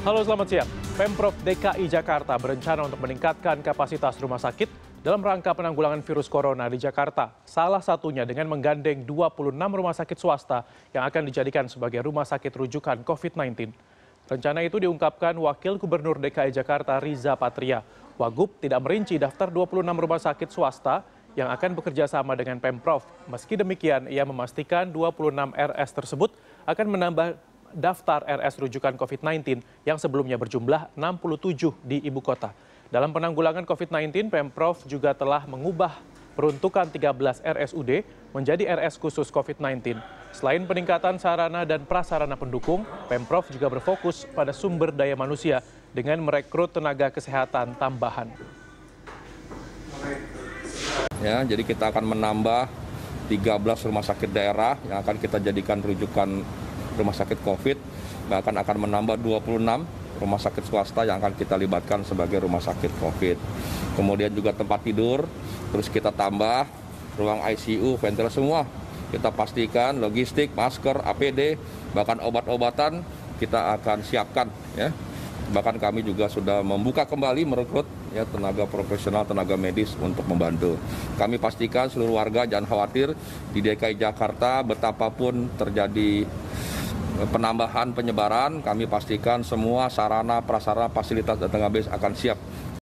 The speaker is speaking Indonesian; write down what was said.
Halo selamat siang. Pemprov DKI Jakarta berencana untuk meningkatkan kapasitas rumah sakit dalam rangka penanggulangan virus corona di Jakarta. Salah satunya dengan menggandeng 26 rumah sakit swasta yang akan dijadikan sebagai rumah sakit rujukan COVID-19. Rencana itu diungkapkan Wakil Gubernur DKI Jakarta Riza Patria. Wagub tidak merinci daftar 26 rumah sakit swasta yang akan bekerja sama dengan Pemprov. Meski demikian, ia memastikan 26 RS tersebut akan menambah daftar RS rujukan COVID-19 yang sebelumnya berjumlah 67 di ibu kota. Dalam penanggulangan COVID-19, Pemprov juga telah mengubah peruntukan 13 RSUD menjadi RS khusus COVID-19. Selain peningkatan sarana dan prasarana pendukung, Pemprov juga berfokus pada sumber daya manusia dengan merekrut tenaga kesehatan tambahan. Ya, jadi kita akan menambah 13 rumah sakit daerah yang akan kita jadikan rujukan rumah sakit COVID, bahkan akan menambah 26 rumah sakit swasta yang akan kita libatkan sebagai rumah sakit COVID. Kemudian juga tempat tidur, terus kita tambah ruang ICU, ventilator semua. Kita pastikan logistik, masker, APD, bahkan obat-obatan kita akan siapkan ya. Bahkan kami juga sudah membuka kembali merekrut ya tenaga profesional, tenaga medis untuk membantu. Kami pastikan seluruh warga jangan khawatir di DKI Jakarta betapapun terjadi penambahan penyebaran kami pastikan semua sarana prasarana fasilitas dan database akan siap